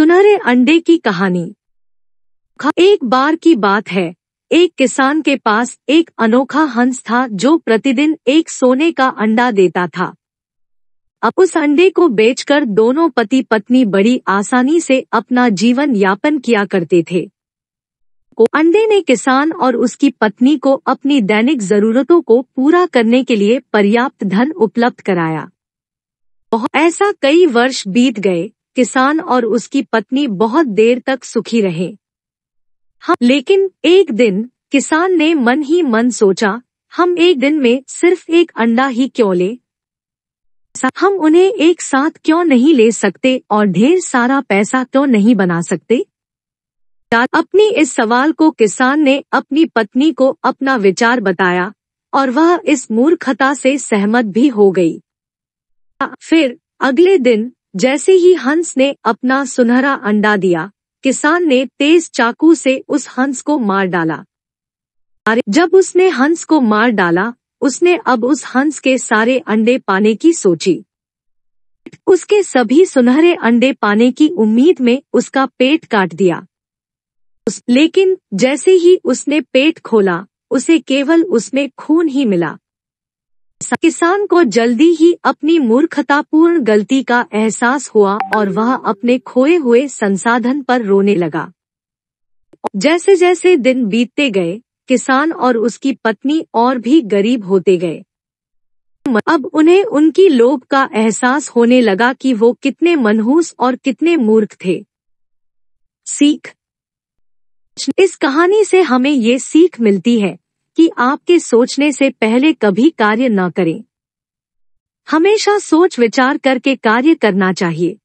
सुनहरे अंडे की कहानी एक बार की बात है एक किसान के पास एक अनोखा हंस था जो प्रतिदिन एक सोने का अंडा देता था अब उस अंडे को बेचकर दोनों पति पत्नी बड़ी आसानी से अपना जीवन यापन किया करते थे अंडे ने किसान और उसकी पत्नी को अपनी दैनिक जरूरतों को पूरा करने के लिए पर्याप्त धन उपलब्ध कराया ऐसा कई वर्ष बीत गए किसान और उसकी पत्नी बहुत देर तक सुखी रहे हाँ, लेकिन एक दिन किसान ने मन ही मन सोचा हम एक दिन में सिर्फ एक अंडा ही क्यों ले हम उन्हें एक साथ क्यों नहीं ले सकते और ढेर सारा पैसा क्यों नहीं बना सकते अपनी इस सवाल को किसान ने अपनी पत्नी को अपना विचार बताया और वह इस मूर्खता से सहमत भी हो गई फिर अगले दिन जैसे ही हंस ने अपना सुनहरा अंडा दिया किसान ने तेज चाकू से उस हंस को मार डाला जब उसने हंस को मार डाला उसने अब उस हंस के सारे अंडे पाने की सोची उसके सभी सुनहरे अंडे पाने की उम्मीद में उसका पेट काट दिया लेकिन जैसे ही उसने पेट खोला उसे केवल उसमें खून ही मिला किसान को जल्दी ही अपनी मूर्खतापूर्ण गलती का एहसास हुआ और वह अपने खोए हुए संसाधन पर रोने लगा जैसे जैसे दिन बीतते गए किसान और उसकी पत्नी और भी गरीब होते गए अब उन्हें उनकी लोभ का एहसास होने लगा कि वो कितने मनहूस और कितने मूर्ख थे सीख इस कहानी से हमें ये सीख मिलती है कि आपके सोचने से पहले कभी कार्य न करें हमेशा सोच विचार करके कार्य करना चाहिए